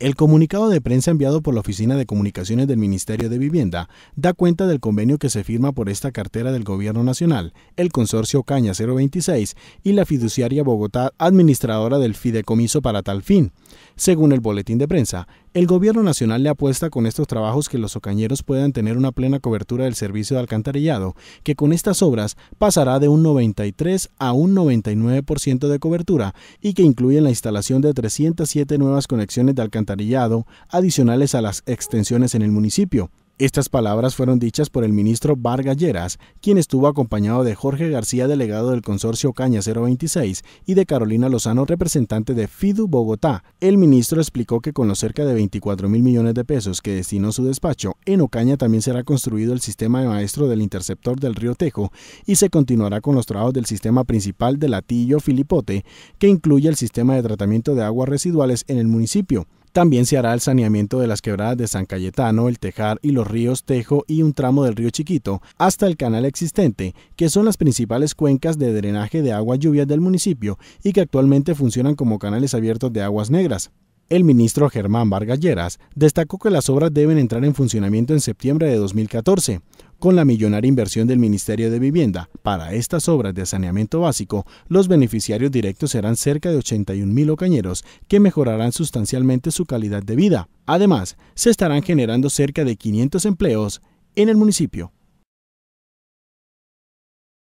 El comunicado de prensa enviado por la Oficina de Comunicaciones del Ministerio de Vivienda da cuenta del convenio que se firma por esta cartera del Gobierno Nacional, el Consorcio Caña 026 y la fiduciaria Bogotá, administradora del Fideicomiso para tal fin. Según el boletín de prensa, el gobierno nacional le apuesta con estos trabajos que los ocañeros puedan tener una plena cobertura del servicio de alcantarillado, que con estas obras pasará de un 93 a un 99% de cobertura y que incluyen la instalación de 307 nuevas conexiones de alcantarillado adicionales a las extensiones en el municipio. Estas palabras fueron dichas por el ministro Vargas Lleras, quien estuvo acompañado de Jorge García, delegado del consorcio Caña 026, y de Carolina Lozano, representante de FIDU Bogotá. El ministro explicó que con los cerca de 24 mil millones de pesos que destinó su despacho, en Ocaña también será construido el sistema de maestro del interceptor del río Tejo y se continuará con los trabajos del sistema principal de Latillo Filipote, que incluye el sistema de tratamiento de aguas residuales en el municipio. También se hará el saneamiento de las quebradas de San Cayetano, el Tejar y los ríos Tejo y un tramo del río Chiquito, hasta el canal existente, que son las principales cuencas de drenaje de agua lluvia del municipio y que actualmente funcionan como canales abiertos de aguas negras. El ministro Germán Vargas destacó que las obras deben entrar en funcionamiento en septiembre de 2014, con la millonaria inversión del Ministerio de Vivienda. Para estas obras de saneamiento básico, los beneficiarios directos serán cerca de 81.000 ocañeros, que mejorarán sustancialmente su calidad de vida. Además, se estarán generando cerca de 500 empleos en el municipio.